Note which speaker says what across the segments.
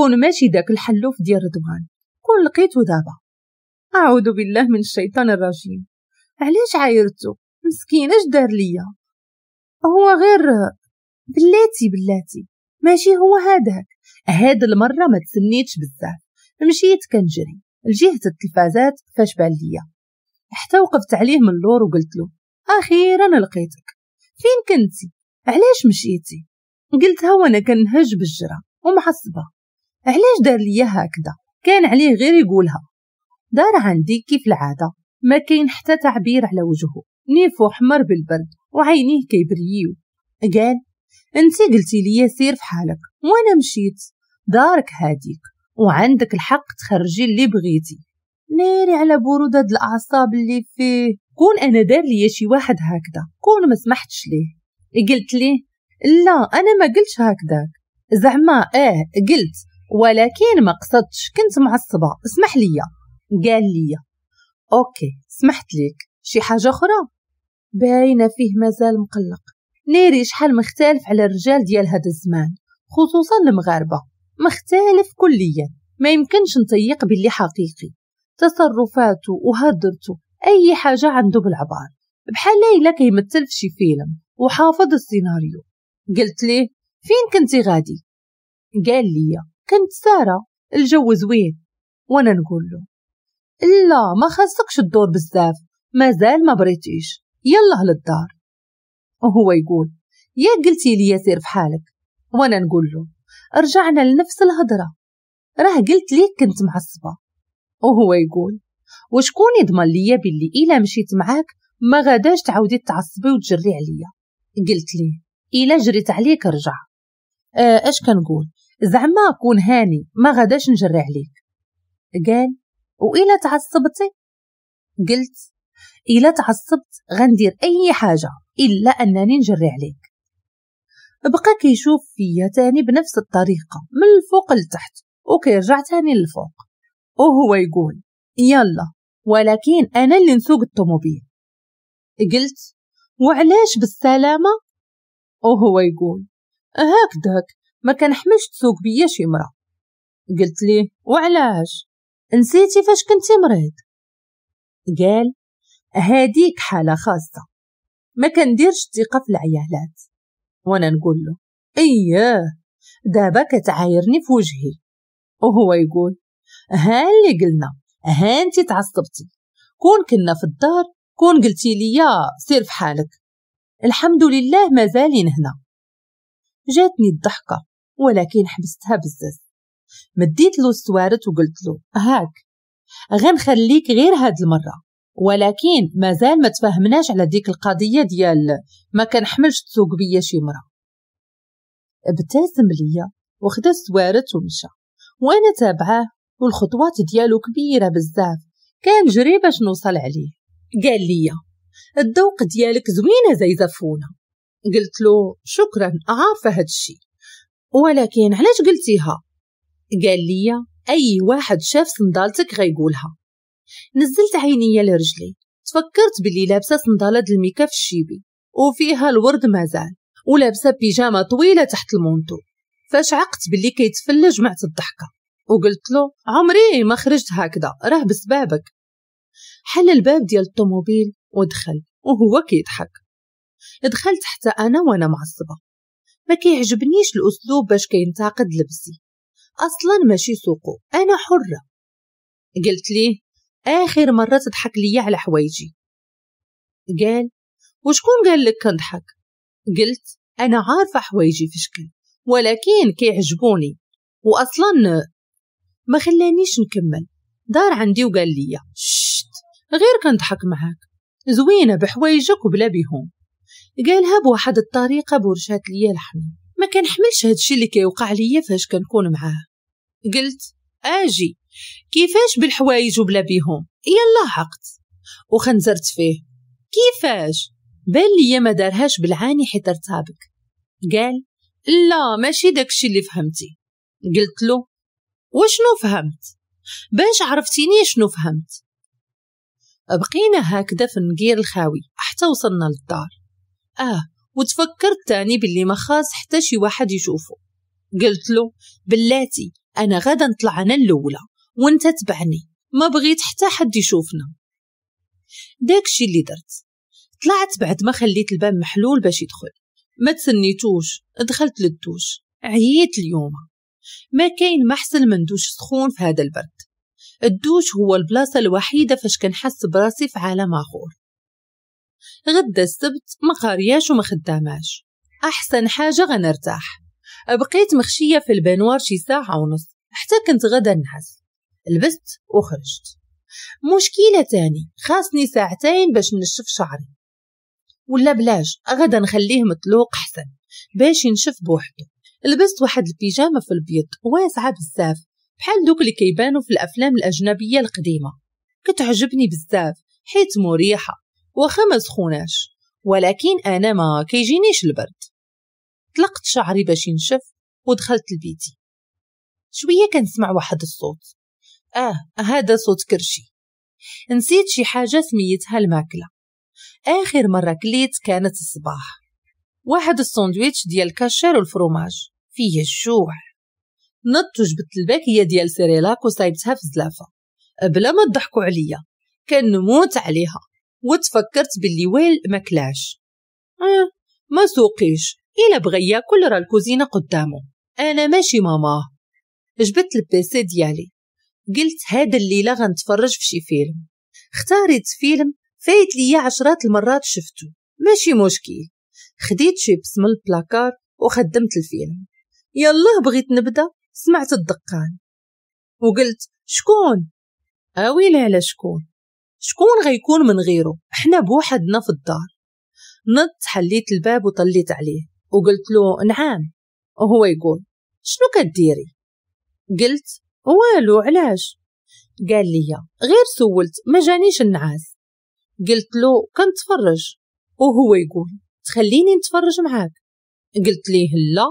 Speaker 1: كون ماشي داك الحلوف ديال رضوان كون لقيتو دابا اعوذ بالله من الشيطان الرجيم علاش عايرتو مسكين اش دار ليا هو غير بلاتي بلاتي ماشي هو هذاك هاد المره ما تسنيتش بزاف مشيت كنجري لجهه التلفازات فاش بان ليا حتى وقفت عليه من اللور وقلت له اخيرا لقيتك فين كنتي علاش مشيتي قلتها وانا كنهج بالجره ومعصبه علاش دار ليا هكذا كان عليه غير يقولها دار عندي كيف العاده ما كاين حتى تعبير على وجهه نيفو حمر بالبرد وعينيه كيبريو قال انتي قلتي لي سير في حالك وانا مشيت دارك هاديك وعندك الحق تخرجي اللي بغيتي ناري على برودة الأعصاب اللي فيه كون أنا دار لي شي واحد هكذا كون ما سمحتش ليه قلت ليه لا أنا ما قلتش هكذاك زعما اه قلت ولكن ما قصدتش كنت معصبة اسمح لي قال لي أوكي سمحت لك شي حاجة أخرى باينة فيه مازال مقلق ناري شحال مختلف على الرجال ديال هذا الزمان خصوصا المغاربة مختلف كليا ما يمكنش نطيق باللي حقيقي تصرفاته وهدرته أي حاجة عنده بالعبار بحال ليلى كيمثل في شي فيلم وحافظ السيناريو قلت ليه فين كنتي غادي قال لي كنت سارة الجو زوين وأنا نقول له لا ما خاصكش الدور بزاف مازال ما بريتيش يلا للدار وهو يقول يا قلتي لي سير في حالك وأنا نقول له رجعنا لنفس الهضرة راه قلت ليك كنت معصبة وهو يقول وشكون يضمن ليا باللي إلا مشيت معاك ما غاداش تعاودي تعصبي وتجري عليا قلت لي إلا جريت عليك رجع آه اش كنقول زعما كون هاني ما غداش نجري عليك قال وإلا تعصبتي قلت إلا تعصبت غندير أي حاجة إلا أنني نجري عليك بقى كيشوف فيا تاني بنفس الطريقة من الفوق لتحت وكيرجع تاني للفوق وهو يقول يلا ولكن أنا اللي نسوق الطوموبيل قلت وعلاش بالسلامة وهو يقول هكذاك ما كنحملش تسوق بيا شي مرا قلت ليه وعلاش نسيتي فاش كنتي مريض قال هاديك حالة خاصة ما كنديرش الثقة في العيالات وانا نقول له اياه دابا كتعايرني في وجهي وهو يقول ها اللي قلنا ها انت تعصبتي كون كنا في الدار كون قلتي ليا سير في حالك الحمد لله مازالين هنا جاتني الضحكه ولكن حبستها بزاف مديت له السوارت وقلت له هاك غنخليك غير هاد المره ولكن مازال ما تفهمناش على ديك القضيه ديال ما حملش تسوق بيا شي مرة ابتسم ليا وخدا السوارت ومشى وانا تابعاه والخطوات ديالو كبيره بزاف كان جري باش نوصل عليه قال لي الدوق ديالك زوينه زي زفونه قلت له شكرا عارفه هادشي ولكن علاش قلتيها قال لي اي واحد شاف صندالتك غيقولها نزلت عينيا لرجلي تفكرت باللي لابسه صنداله الميكا في الشيبي وفيها الورد مازال ولابسه بيجامه طويله تحت المونتو فاش عقت باللي كيتفلج معت الضحكه وقلت له عمري ما خرجت هكذا راه بسبابك حل الباب ديال الطوموبيل ودخل وهو كيضحك دخلت حتى انا وانا معصبه ما كيعجبنيش الأسلوب باش كينتقد لبسي أصلا ماشي سوقو أنا حرة قلت ليه آخر مرة تضحك ليا على حوايجي قال وشكون قال لك كنضحك قلت أنا عارفة حوايجي في شكل ولكن كيعجبوني وأصلا ما خلانيش نكمل دار عندي وقال لي شت غير كنضحك معاك زوينة بحوايجك وبلا بيهم قالها بواحد الطريقة بورشات ليا لحمي ما كنحملش هادشي اللي كيوقع ليا فاش كنكون معاه قلت اجي كيفاش بالحوايج وبلا بيهم يلا حقت وخنزرت فيه كيفاش بان ليا ما دارهاش بالعاني حيت ارتابك قال لا ماشي داكشي اللي فهمتي قلت له وشنو فهمت باش عرفتيني شنو فهمت بقينا هكذا في النقير الخاوي حتى وصلنا للدار آه وتفكرت تاني باللي ما خاص حتى شي واحد يشوفه قلت له بلاتي أنا غدا نطلع أنا الأولى وانت تبعني ما بغيت حتى حد يشوفنا داكشي اللي درت طلعت بعد ما خليت الباب محلول باش يدخل ما تسنيتوش دخلت للدوش عييت اليوم ما كاين ما من دوش سخون في هذا البرد الدوش هو البلاصه الوحيده فاش كنحس براسي في عالم اخر غدا السبت ما قارياش وما خداماش أحسن حاجة غنرتاح بقيت مخشية في البنوار شي ساعة ونص حتى كنت غدا نعس لبست وخرجت مشكلة تاني خاصني ساعتين باش نشف شعري ولا بلاش غدا نخليه مطلوق حسن باش ينشف بوحدو لبست واحد البيجامة في البيض واسعة بزاف بحال دوك اللي كيبانو في الأفلام الأجنبية القديمة كتعجبني بزاف حيت مريحة وخمس خوناش ولكن أنا ما كيجينيش البرد طلقت شعري باش ينشف ودخلت لبيتي شوية كنسمع واحد الصوت آه هذا صوت كرشي نسيت شي حاجة سميتها الماكلة آخر مرة كليت كانت الصباح واحد الساندويتش ديال الكاشير والفروماج فيه الجوع نضت وجبت الباكية ديال سيريلاك وصايبتها في الزلافة بلا ما تضحكوا عليا كنموت عليها وتفكرت باللي ويل مكلاش آه ما سوقيش إلا بغى ياكل راه الكوزينة قدامه أنا ماشي ماما جبت البيسي ديالي قلت هذا الليلة غنتفرج في شي فيلم اختاريت فيلم فايت ليا عشرات المرات شفتو ماشي مشكل خديت شيبس من البلاكار وخدمت الفيلم يلا بغيت نبدا سمعت الدقان وقلت شكون اويلي آه، على شكون شكون غيكون من غيره احنا بوحدنا في الدار نط حليت الباب وطليت عليه وقلت له نعم وهو يقول شنو كديري قلت والو علاش قال لي غير سولت ما جانيش النعاس قلت له كنتفرج وهو يقول تخليني نتفرج معاك قلت ليه لا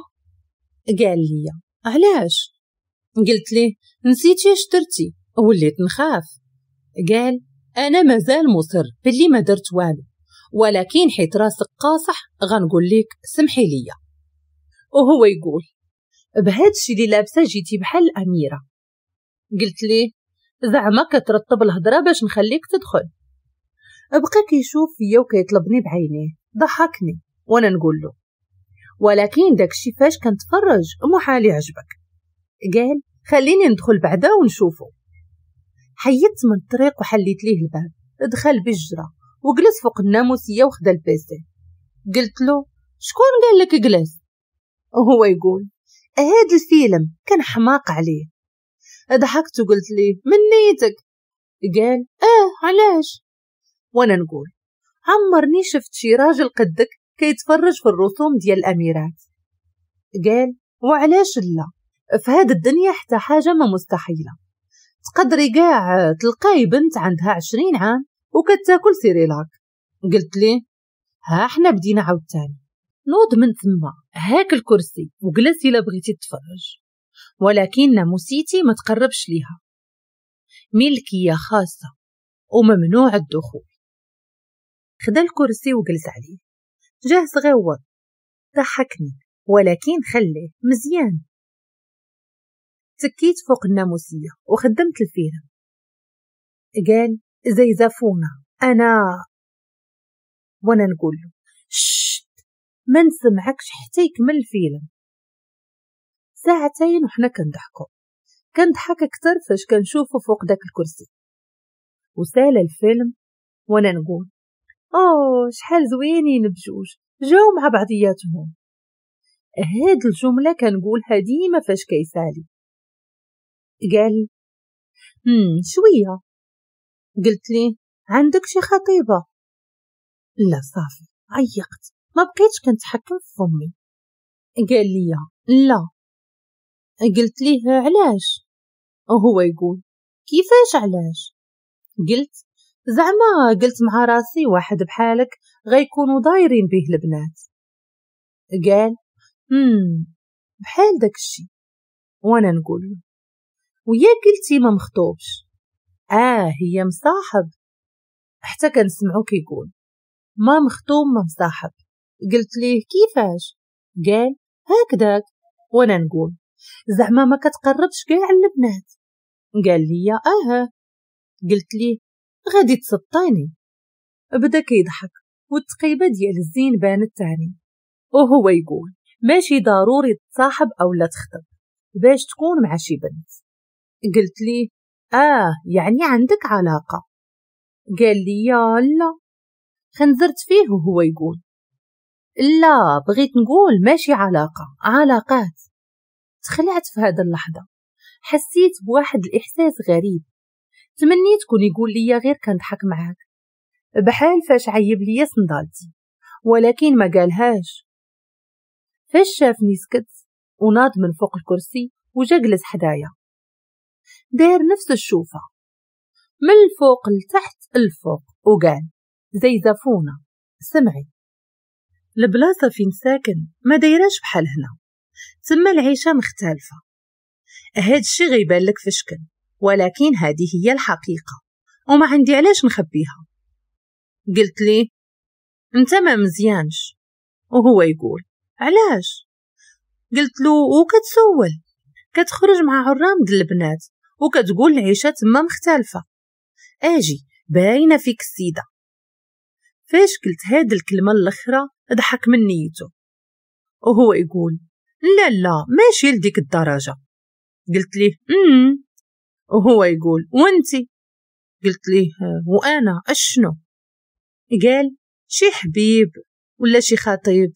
Speaker 1: قال لي علاش قلت ليه نسيتي اش درتي وليت نخاف قال أنا مازال مصر باللي ما درت والو ولكن حيت راسك قاصح غنقول لك سمحي ليا وهو يقول بهاد الشي اللي لابسه جيتي بحال الأميرة قلت لي زعما كترتب الهضرة باش نخليك تدخل بقى كيشوف فيا وكيطلبني بعينيه ضحكني وانا نقول له ولكن داكشي فاش كنتفرج محال يعجبك قال خليني ندخل بعدا ونشوفه حيدت من الطريق وحليت ليه الباب دخل بالجرة وجلس فوق الناموسية وخد البيسي قلت له شكون قال لك جلس وهو يقول هاد الفيلم كان حماق عليه ضحكت وقلت ليه منيتك قال اه علاش وانا نقول عمرني شفت شي راجل قدك كيتفرج في الرسوم ديال الاميرات قال وعلاش لا في هاد الدنيا حتى حاجه ما مستحيله تقدري كاع تلقاي بنت عندها عشرين عام وكتاكل سيريلاك قلت لي ها حنا بدينا عاوتاني نوض من تما هاك الكرسي وجلسي الا بغيتي تتفرج ولكن ناموسيتي ما تقربش ليها ملكية خاصة وممنوع الدخول خدا الكرسي وجلس عليه جاه صغيور ضحكني ولكن خليه مزيان تكيت فوق الناموسية وخدمت الفيلم قال زي زيزفونة أنا وأنا نقول له شت ما نسمعكش حتى يكمل الفيلم ساعتين وحنا كنضحكو كنضحك أكثر فاش كنشوفو فوق داك الكرسي وسال الفيلم وأنا نقول أوه شحال زوينين بجوج جاو مع بعضياتهم هاد الجملة كنقولها ديما فاش كيسالي قال مم شوية قلت لي عندك شي خطيبة لا صافي عيقت ما بقيتش كنتحكم في فمي قال لي لا قلت ليه علاش وهو يقول كيفاش علاش قلت زعما قلت مع راسي واحد بحالك غيكونوا دايرين به البنات قال امم بحال داكشي وانا نقول ويا كلتي ما مخطوبش آه هي مصاحب حتى كنسمعو كيقول ما مخطوب ما مصاحب قلت ليه كيفاش قال هكذاك وانا نقول زعما ما كتقربش كاع البنات قال لي اه قلت ليه غادي تسطيني بدا كيضحك والتقيبه ديال الزين بانت تاني وهو يقول ماشي ضروري تصاحب او لا تخطب باش تكون مع شي بنت قلت لي آه يعني عندك علاقة قال لي الله خنزرت فيه وهو يقول لا بغيت نقول ماشي علاقة علاقات تخلعت في هذا اللحظة حسيت بواحد الإحساس غريب تمنيت كون يقول لي غير كنضحك معاك بحال فاش عيب لي صندالتي ولكن ما قالهاش فاش شافني سكت وناض من فوق الكرسي وجا جلس حدايا داير نفس الشوفة من الفوق لتحت الفوق وقال زي زفونة سمعي البلاصة فين ساكن ما دايراش بحال هنا تما العيشة مختلفة هاد الشي غيبان لك في شكل ولكن هذه هي الحقيقة وما عندي علاش نخبيها قلت لي انت ما مزيانش وهو يقول علاش قلت له وكتسول كتخرج مع عرام د البنات وكتقول العيشة تما مختلفة اجي باينة فيك السيدة فاش قلت هاد الكلمة الاخرى ضحك من نيته وهو يقول لا لا ماشي لديك الدرجة قلت ليه امم وهو يقول وانتي قلت ليه وانا اشنو قال شي حبيب ولا شي خطيب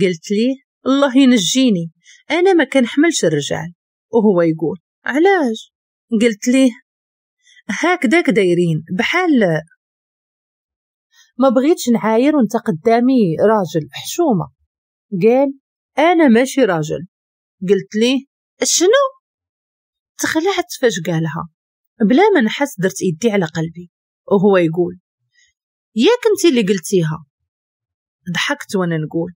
Speaker 1: قلت ليه الله ينجيني انا ما كنحملش الرجال وهو يقول علاش قلت ليه هكداك دايرين بحال ما بغيتش نعاير وانت قدامي راجل حشومه قال انا ماشي راجل قلت ليه شنو تخلعت فاش قالها بلا ما نحس درت ايدي على قلبي وهو يقول ياك انت اللي قلتيها ضحكت وانا نقول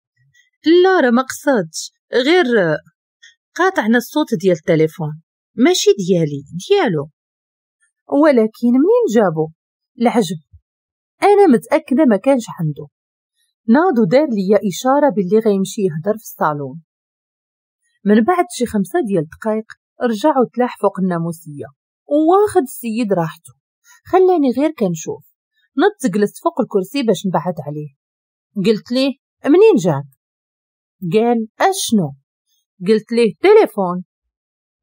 Speaker 1: لا راه ما غير قاطعنا الصوت ديال التليفون ماشي ديالي ديالو ولكن منين جابو العجب انا متاكده ما كانش عنده نادو دار ليا اشاره باللي غيمشي يهضر في الصالون من بعد شي خمسة ديال الدقايق رجعوا تلاح فوق الناموسيه واخد السيد راحته خلاني غير كنشوف نط جلست فوق الكرسي باش نبعد عليه قلت ليه منين جاك قال اشنو قلت ليه تليفون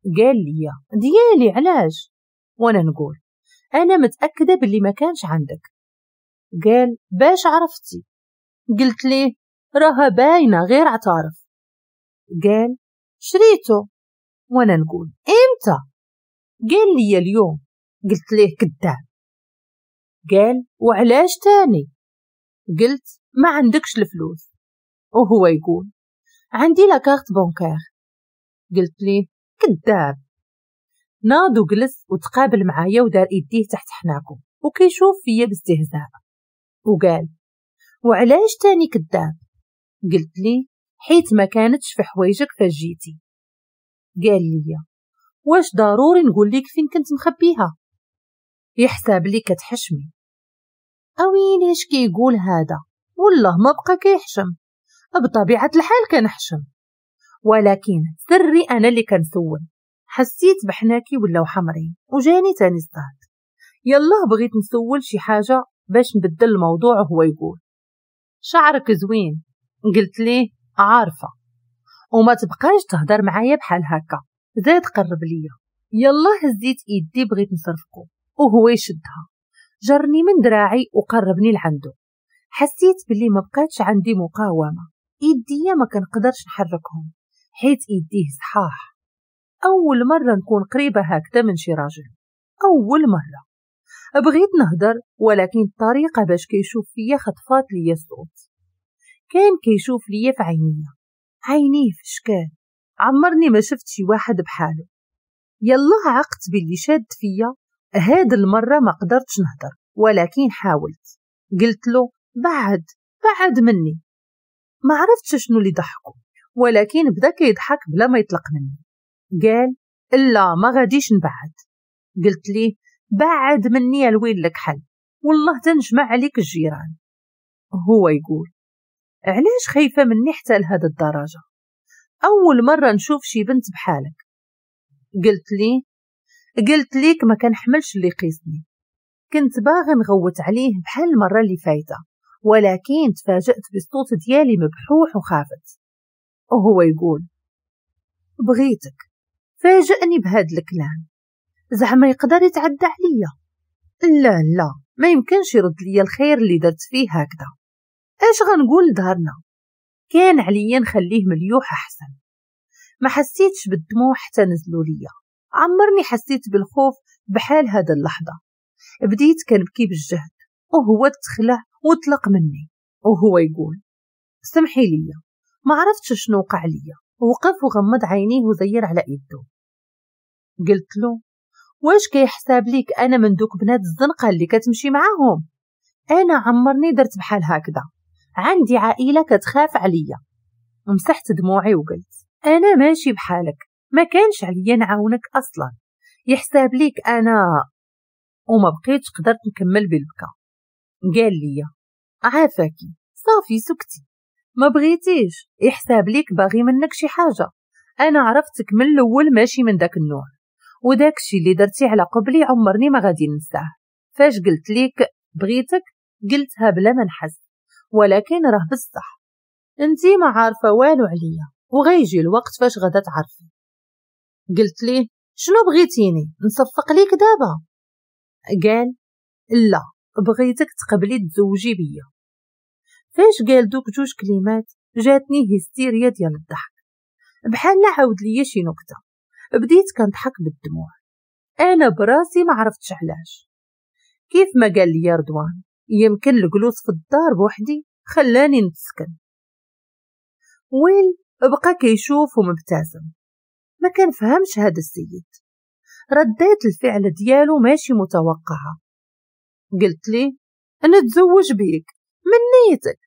Speaker 1: قال لي ديالي علاش وانا نقول انا متاكده باللي ما كانش عندك قال باش عرفتي قلت لي راها باينه غير اعترف قال شريته وانا نقول امتى قال لي اليوم قلت ليه كذاب قال وعلاش تاني قلت ما عندكش الفلوس وهو يقول عندي لاكارت بونكير قلت ليه كذاب ناض وجلس وتقابل معايا ودار ايديه تحت حناكو وكيشوف فيا باستهزاء وقال وعلاش تاني كذاب قلت لي حيت ما كانتش في حوايجك فاش جيتي قال لي واش ضروري نقول لك فين كنت مخبيها يحسب لي كتحشمي اوين اش كيقول هذا والله ما بقى كيحشم بطبيعه الحال كنحشم ولكن سري أنا اللي كنسول حسيت بحناكي ولاو حمرين وجاني تاني صداعت يلا بغيت نسول شي حاجة باش نبدل الموضوع هو يقول شعرك زوين قلت ليه عارفة وما تبقاش تهضر معايا بحال هكا زاد قرب ليا يلا هزيت ايدي بغيت نصرفكو وهو يشدها جرني من دراعي وقربني لعندو حسيت بلي ما بقاتش عندي مقاومة ايديا ما كنقدرش نحركهم حيت إيديه صحاح أول مرة نكون قريبة هكذا من شي راجل أول مرة بغيت نهدر ولكن الطريقة باش كيشوف فيا خطفات ليا الصوت كان كيشوف ليا في عينيا عينيه في شكال عمرني ما شفت شي واحد بحاله يلا عقت باللي شاد فيا هاد المرة ما قدرتش نهدر ولكن حاولت قلت له بعد بعد مني ما عرفتش شنو اللي ضحكو ولكن بدا كيضحك بلا ما يطلق مني قال لا ما غاديش نبعد قلت لي بعد مني الويل لك حل والله تنجمع عليك الجيران هو يقول علاش خايفة مني حتى لهذا الدرجة أول مرة نشوف شي بنت بحالك قلت لي قلت ليك ما حملش اللي قيسني كنت باغي نغوت عليه بحال المرة اللي فايتة ولكن تفاجأت بالصوت ديالي مبحوح وخافت وهو يقول بغيتك فاجأني بهاد الكلام زعما يقدر يتعدى عليا لا لا ما يمكنش يرد ليا الخير اللي درت فيه هكذا اش غنقول لدارنا كان عليا نخليه مليوح احسن ما حسيتش بالدموع حتى نزلوا ليا عمرني حسيت بالخوف بحال هاد اللحظه بديت كنبكي بالجهد وهو تخلع وطلق مني وهو يقول سمحي ليا ما عرفتش شنو وقع ليا وقف وغمض عينيه وزير على إيده قلت له واش كيحساب ليك أنا من دوك بنات الزنقة اللي كتمشي معاهم أنا عمرني درت بحال هكذا عندي عائلة كتخاف عليا مسحت دموعي وقلت أنا ماشي بحالك ما كانش عليا نعاونك أصلا يحساب ليك أنا وما بقيتش قدرت نكمل بالبكاء قال لي عافاكي صافي سكتي ما بغيتيش يحساب ليك باغي منك شي حاجه انا عرفتك من الاول ماشي من داك النوع وداك الشي اللي درتي على قبلي عمرني ما غادي ننساه فاش قلت ليك بغيتك قلتها بلا ما نحس ولكن راه بصح انتي ما عارفه والو عليا وغيجي الوقت فاش غدا تعرفي قلت ليه شنو بغيتيني نصفق ليك دابا قال لا بغيتك تقبلي تزوجي بيا فاش قال دوك جوج كلمات جاتني هستيريا ديال الضحك بحال عاود ليا شي نكته بديت كنضحك بالدموع انا براسي ما عرفتش علاش كيف ما قال لي رضوان يمكن الجلوس في الدار بوحدي خلاني نتسكن ويل بقى كيشوف ومبتسم ما فهمش هذا السيد رديت الفعل ديالو ماشي متوقعة قلت لي أنا تزوج بيك منيتك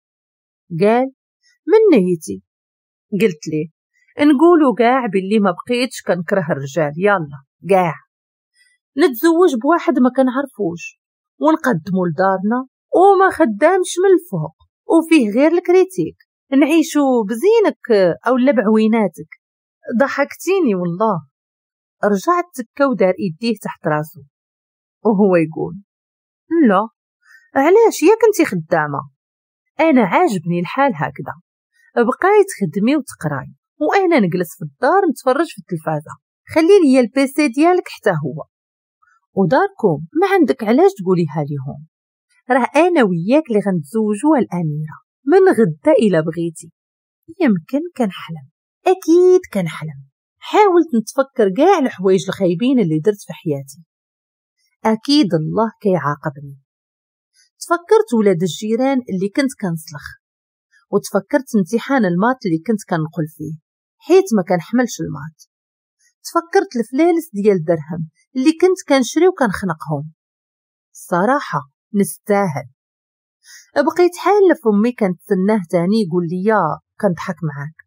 Speaker 1: قال من نيتي قلت ليه نقولوا قاع باللي ما بقيتش كنكره الرجال يلا قاع نتزوج بواحد ما كنعرفوش ونقدمو لدارنا وما خدامش من الفوق وفيه غير الكريتيك نعيشو بزينك او بعويناتك ضحكتيني والله رجعت تكا ودار ايديه تحت راسو وهو يقول لا علاش يا كنتي خدامه أنا عاجبني الحال هكذا بقاي تخدمي وتقراي وأنا نجلس في الدار نتفرج في التلفازة خلي لي البيسي ديالك حتى هو وداركم ما عندك علاش تقوليها ليهم راه أنا وياك اللي غنتزوجو الأميرة من غدا إلا بغيتي يمكن كنحلم أكيد كنحلم حاولت نتفكر كاع الحوايج الخايبين اللي درت في حياتي أكيد الله كيعاقبني تفكرت ولاد الجيران اللي كنت كنسلخ وتفكرت امتحان المات اللي كنت كنقل فيه حيت ما كنحملش المات تفكرت الفلالس ديال الدرهم اللي كنت كنشري وكنخنقهم الصراحة نستاهل بقيت حالة فمي كنتسناه تاني يقول لي كنضحك معاك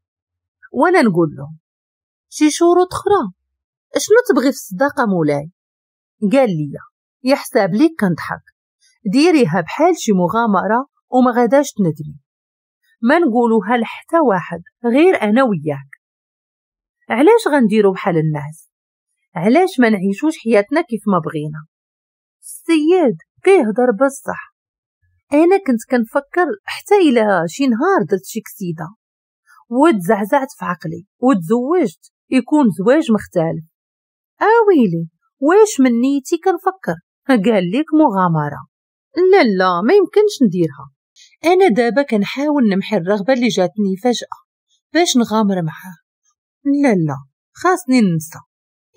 Speaker 1: وانا نقول له شي شروط اخرى شنو تبغي في الصداقة مولاي قال لي حساب ليك كنضحك ديريها بحال شي مغامرة وما غاداش تندمي ما نقولوها لحتى واحد غير أنا وياك علاش غنديرو بحال الناس علاش ما نعيشوش حياتنا كيف ما بغينا السيد كيهضر بصح انا كنت كنفكر حتى الى شي نهار درت شي كسيده وتزعزعت في عقلي وتزوجت يكون زواج مختلف اويلي آه واش من نيتي كنفكر قال لك مغامره لا لا ما يمكنش نديرها أنا دابا كنحاول نمحي الرغبة اللي جاتني فجأة باش نغامر معاه لا لا خاصني ننسى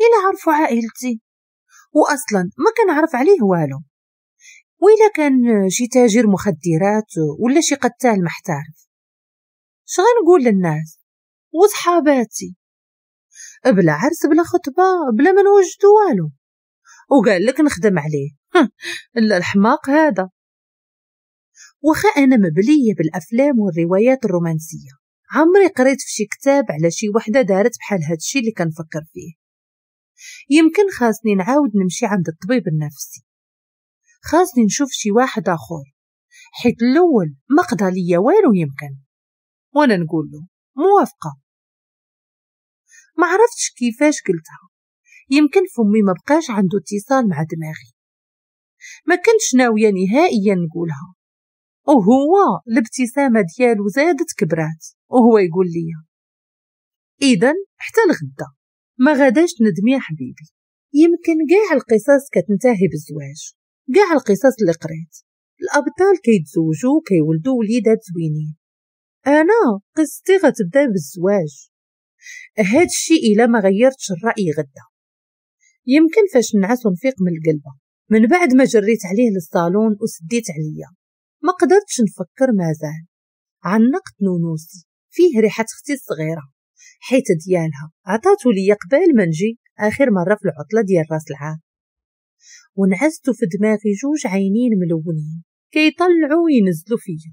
Speaker 1: إلا عرفوا عائلتي وأصلا ما كنعرف عليه والو وإلا كان شي تاجر مخدرات ولا شي قتال محترف شغنقول للناس وصحاباتي بلا عرس بلا خطبة بلا ما نوجدوا والو وقال لك نخدم عليه إلا الحماق هذا وخا أنا مبلية بالأفلام والروايات الرومانسية عمري قريت في شي كتاب على شي وحدة دارت بحال الشي اللي كنفكر فيه يمكن خاصني نعاود نمشي عند الطبيب النفسي خاصني نشوف شي واحد آخر حيت الأول ما قضى ليا والو يمكن وأنا نقول له موافقة ما عرفتش كيفاش قلتها يمكن فمي ما بقاش عنده اتصال مع دماغي ما كنتش ناوية نهائيا نقولها وهو الابتسامة ديالو زادت كبرات وهو يقول لي إذا حتى الغدا ما غداش ندمي يا حبيبي يمكن كاع القصص كتنتهي بالزواج كاع القصص اللي قريت الأبطال كيتزوجوا كيولدوا وليدات زوينين أنا قصتي غتبدا بالزواج هاد إلا ما غيرتش الرأي غدا يمكن فاش نعس ونفيق من القلبة من بعد ما جريت عليه للصالون وسديت عليا ما قدرتش نفكر مازال عنقت نونوسي فيه ريحة اختي الصغيرة حيت ديالها عطاتو ليا قبل ما نجي آخر مرة في العطلة ديال راس العام ونعزتو في دماغي جوج عينين ملونين كيطلعوا وينزلوا فيا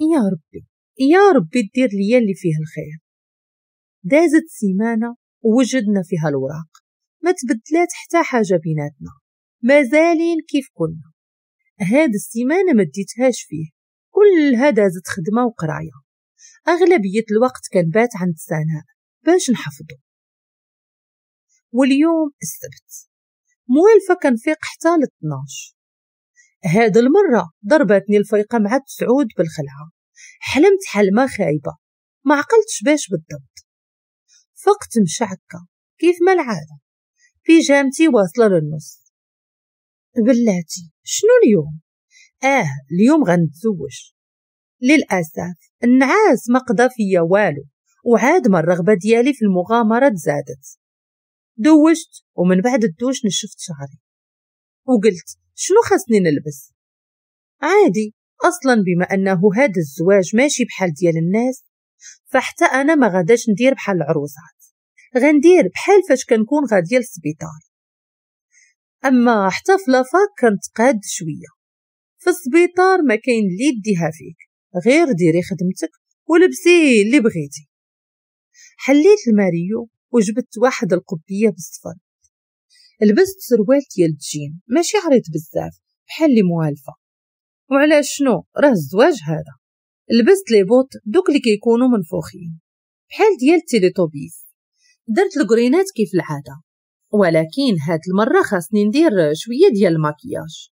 Speaker 1: يا ربي يا ربي دير ليا اللي فيه الخير دازت سيمانة ووجدنا فيها الوراق ما تبدلات حتى حاجة بيناتنا مازالين كيف كنا هاد السيمانة ما ديتهاش فيه كلها دازت خدمة وقراية أغلبية الوقت كنبات عند سناء باش نحفظو واليوم السبت موالفة كنفيق حتى ل هاد المرة ضربتني الفيقة مع سعود بالخلعة حلمت حلمة خايبة ما عقلتش باش بالضبط فقت مشعكة كيف ما العادة بيجامتي واصلة للنص بلاتي شنو اليوم اه اليوم غنتزوج للاسف النعاس ما قضى فيا والو وعاد ما الرغبه ديالي في المغامره تزادت دوشت ومن بعد الدوش نشفت شعري وقلت شنو خاصني نلبس عادي اصلا بما انه هذا الزواج ماشي بحال ديال الناس فحتى انا ما غاداش ندير بحال العروسات غندير بحال فاش كنكون غاديه للسبيطار أما حتى كانت قاد شوية في السبيطار ما كاين اللي يديها فيك غير ديري خدمتك ولبسي اللي بغيتي حليت الماريو وجبت واحد القبية بالصفر لبست سروال ديال الجين ماشي عريض بزاف بحال اللي موالفة وعلى شنو راه الزواج هذا لبست لي بوط دوك اللي كيكونوا منفوخين بحال ديال التيليتوبيس درت الكرينات كيف العادة ولكن هاد المرة خاصني ندير شوية ديال الماكياج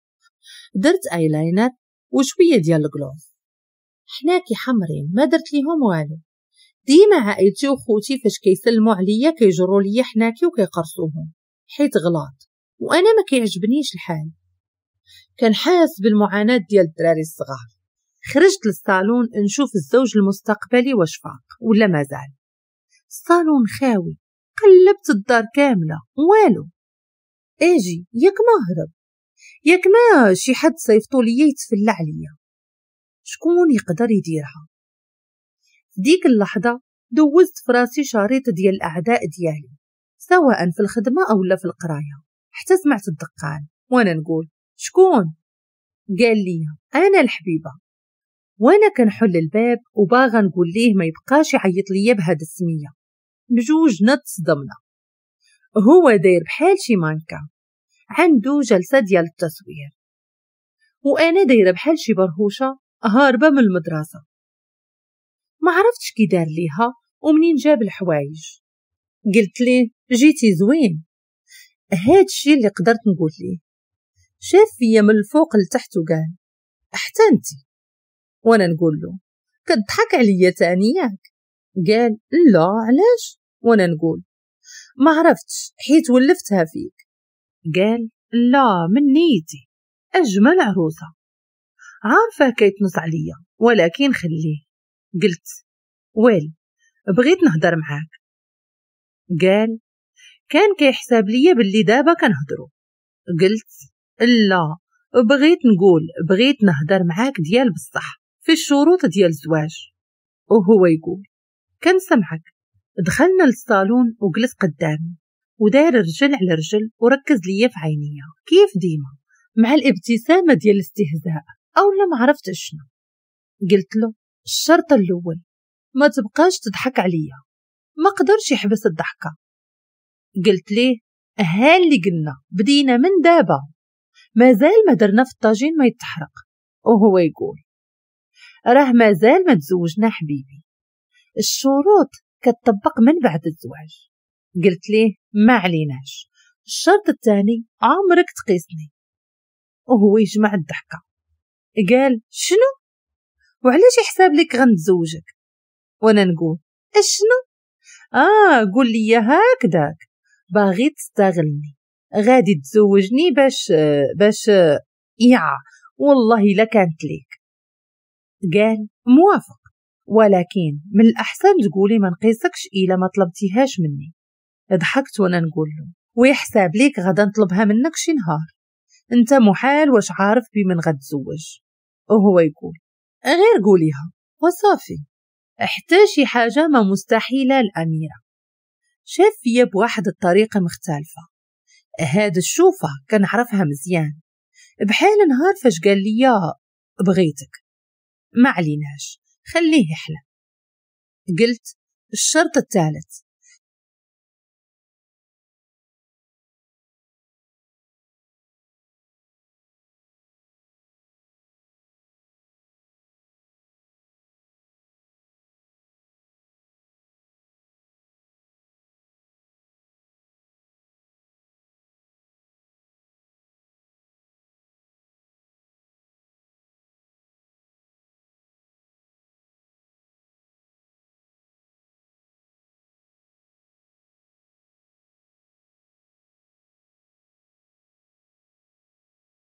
Speaker 1: درت ايلاينر وشوية ديال الجلوف حناكي حمرين ما درت ليهم والو ديما عائلتي وخوتي فاش كيسلموا عليا كيجروا ليا حناكي وكيقرصوهم حيت غلط وانا ما كيعجبنيش الحال كنحاس بالمعاناة ديال الدراري الصغار خرجت للصالون نشوف الزوج المستقبلي واش فاق ولا مازال الصالون خاوي قلبت الدار كاملة والو اجي ياك ما هرب ياك ما شي حد صيفطو ليا يتفلى عليا شكون يقدر يديرها ديك اللحظة دوزت فراسي شريط ديال الأعداء ديالي سواء في الخدمة أو لا في القراية حتى سمعت الدقان وأنا نقول شكون قال لي أنا الحبيبة وأنا كنحل الباب وباغا نقول ليه ما يبقاش يعيط ليا بهاد السمية بجوجنا تصدمنا هو داير بحال شي مانكا عنده جلسة ديال التصوير وأنا دايرة بحال شي برهوشة هاربة من المدرسة ما عرفتش كي دار ليها ومنين جاب الحوايج قلت لي جيتي زوين هاد الشي اللي قدرت نقول ليه شاف فيا من الفوق لتحت وقال حتى انت وانا نقول له كضحك عليا تاني ياك قال لا علاش وانا نقول ما عرفتش حيت ولفتها فيك قال لا من نيتي أجمل عروسة عارفة كيتنص عليا ولكن خليه قلت ويل بغيت نهضر معاك قال كان كيحساب ليا باللي دابا كنهضرو قلت لا بغيت نقول بغيت نهضر معاك ديال بصح في الشروط ديال الزواج وهو يقول كنسمعك دخلنا للصالون وجلس قدامي ودار رجل على رجل وركز ليا في عينيا كيف ديما مع الابتسامة ديال الاستهزاء أو لا عرفت شنو قلت له الشرط الأول ما تبقاش تضحك عليا ما قدرش يحبس الضحكة قلت ليه ها اللي قلنا بدينا من دابا مازال ما درنا في الطاجين ما يتحرق وهو يقول راه مازال ما تزوجنا حبيبي الشروط كتطبق من بعد الزواج قلت ليه ما عليناش الشرط الثاني عمرك تقيسني وهو يجمع الضحكة قال شنو وعلاش يحساب لك غنتزوجك وانا نقول اشنو اه قول لي هكذاك باغي تستغلني غادي تزوجني باش باش يا والله لا كانت ليك قال موافق ولكن من الأحسن تقولي ما نقيسكش إلا ما طلبتيهاش مني ضحكت وأنا نقول له ويحساب ليك غدا نطلبها منك شي نهار انت محال واش عارف بمن غتزوج وهو يقول غير قوليها وصافي حتى شي حاجة ما مستحيلة الأميرة شاف فيا بواحد الطريقة مختلفة هاد الشوفة كنعرفها مزيان بحال نهار فاش قال لي بغيتك ما عليناش خليه يحلم قلت الشرط الثالث